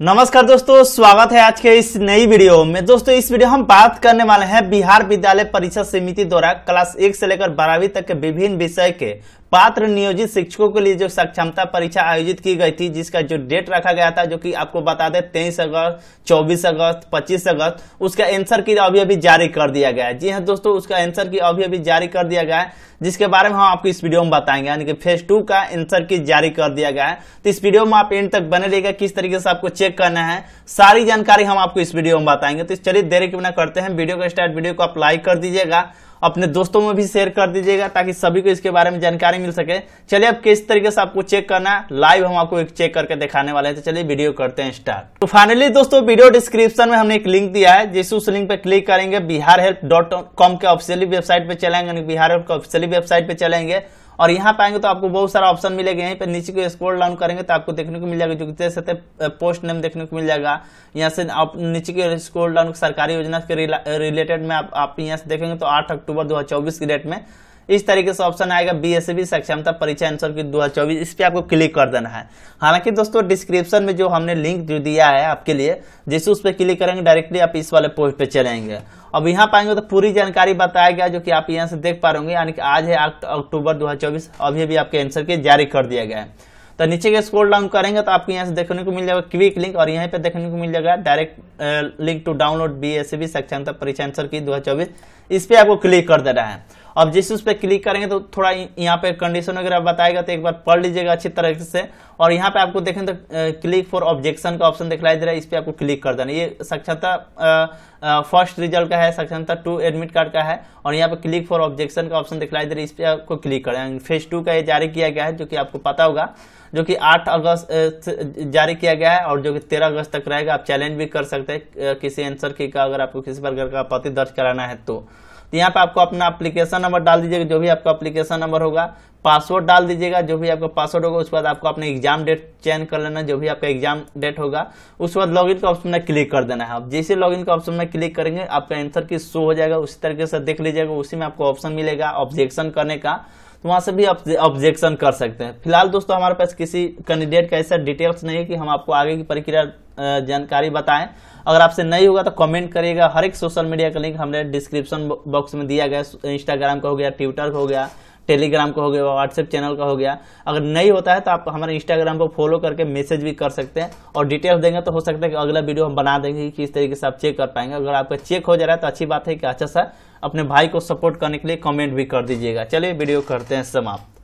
नमस्कार दोस्तों स्वागत है आज के इस नई वीडियो में दोस्तों इस वीडियो हम बात करने वाले हैं बिहार विद्यालय परीक्षा समिति द्वारा क्लास एक से लेकर बारहवीं तक के विभिन्न विषय के पात्र नियोजित शिक्षकों के लिए जो सक्षमता परीक्षा आयोजित की गई थी जिसका जो डेट रखा गया था जो कि आपको बता दें तेईस अगस्त चौबीस अगस्त पच्चीस अगस्त उसका आंसर की अभी अभी जारी कर दिया गया है जी हाँ दोस्तों उसका आंसर की अभी अभी जारी कर दिया गया है जिसके बारे में हम आपको इस वीडियो में बताएंगे यानी कि फेज टू का एंसर की जारी कर दिया गया है तो इस वीडियो में आप एंड तक बने रहेगा किस तरीके से आपको चेक करना है सारी जानकारी हम आपको इस वीडियो में बताएंगे तो चलिए देरी के बिना करते हैं वीडियो का स्टार्ट वीडियो को आप लाइक कर दीजिएगा अपने दोस्तों में भी शेयर कर दीजिएगा ताकि सभी को इसके बारे में जानकारी मिल सके चलिए अब किस तरीके से आपको चेक करना है लाइव हम आपको एक चेक करके दिखाने वाले हैं तो चलिए वीडियो करते हैं स्टार्ट तो फाइनली दोस्तों वीडियो डिस्क्रिप्शन में हमने एक लिंक दिया है जिस उस लिंक पर क्लिक करेंगे बिहार हेल्प डॉट कॉम के ऑफिशियली वेबसाइट पर चलाएंगे बिहार हेल्प ऑफिशियली वेबसाइट पर चलेंगे और यहाँ पाएंगे तो आपको बहुत सारा ऑप्शन मिलेगा यहीं पर नीचे को स्क्रोल डाउन करेंगे तो आपको देखने को मिल जाएगा जो जैसे सकते पोस्ट नेम देखने को मिल जाएगा यहाँ से आप नीचे के स्क्रोल डाउन सरकारी योजना के रिलेटेड में आप, आप यहाँ से देखेंगे तो आठ अक्टूबर दो की डेट में इस तरीके से ऑप्शन आएगा बी सक्षमता परीक्षा आंसर की चौबीस इस पर आपको क्लिक कर देना है हालांकि दोस्तों डिस्क्रिप्शन में जो हमने लिंक जो दिया है आपके लिए जैसे उस पर क्लिक करेंगे डायरेक्टली आप इस वाले पोस्ट पे चलेंगे अब यहाँ पाएंगे तो पूरी जानकारी बताया गया जो कि आप यहाँ से देख पा रहे यानी कि आज है अक्टूबर दो अभी अभी आपके आंसर के जारी कर दिया गया है तो नीचे के स्क्रोल डाउन करेंगे तो आपको यहाँ से देखने को मिल जाएगा क्विक लिंक और यहाँ पे देखने को मिल जाएगा direct link to download B S C B सक्षमता परीक्षा आंसर की चौबीस इस पर आपको क्लिक कर देना है अब जैसे उस पर क्लिक करेंगे तो थोड़ा यहाँ पे कंडीशन वगैरह बताएगा तो एक बार पढ़ लीजिएगा अच्छी तरीके से और यहाँ पे आपको देखें तो क्लिक फॉर ऑब्जेक्शन का ऑप्शन दिखलाई दे रहा है इस पर आपको क्लिक कर देना ये सक्षमता फर्स्ट रिजल्ट का है सक्षमता टू एडमिट कार्ड का है और यहाँ पे क्लिक फॉर ऑब्जेक्शन का ऑप्शन दिखलाई दे रहा है इस पर आपको क्लिक करें फेज टू का ये जारी किया गया है जो कि आपको पता होगा जो कि 8 अगस्त जारी किया गया है और जो कि 13 अगस्त तक रहेगा आप चैलेंज भी कर सकते हैं किसी आंसर की का अगर आपको किसी प्रकार का आपत्ति दर्ज कराना है तो तो यहाँ पे आपको अपना अप्लीकेशन नंबर डाल दीजिएगा जो भी आपका अप्लीकेशन नंबर होगा पासवर्ड डाल दीजिएगा जो भी आपका पासवर्ड होगा उसके बाद आपको अपने एग्जाम डेट चेंज कर लेना जो भी आपका एग्जाम डेट होगा उसके बाद लॉगिन का ऑप्शन में क्लिक कर देना है आप जैसे लॉगिन का ऑप्शन में क्लिक करेंगे आपका आंसर की शो हो जाएगा उसी तरीके से देख लीजिएगा उसी में आपको ऑप्शन मिलेगा ऑब्जेक्शन करने का तो वहां से भी ऑब्जेक्शन कर सकते हैं फिलहाल दोस्तों हमारे पास किसी कैंडिडेट का ऐसा डिटेल्स नहीं है कि हम आपको आगे की प्रक्रिया जानकारी बताएं अगर आपसे नहीं होगा तो कमेंट करिएगा हर एक सोशल मीडिया का लिंक हमने डिस्क्रिप्शन बॉक्स में दिया गया इंस्टाग्राम का हो गया ट्विटर का हो गया टेलीग्राम का हो गया व्हाट्सएप चैनल का हो गया अगर नहीं होता है तो आप हमारे इंस्टाग्राम को फॉलो करके मैसेज भी कर सकते हैं और डिटेल्स देंगे तो हो सकता है कि अगला वीडियो हम बना देंगे कि किस तरीके से आप चेक कर पाएंगे अगर आपका चेक हो जा रहा है तो अच्छी बात है कि अच्छा सा अपने भाई को सपोर्ट करने के लिए कमेंट भी कर दीजिएगा चलिए वीडियो करते हैं समाप्त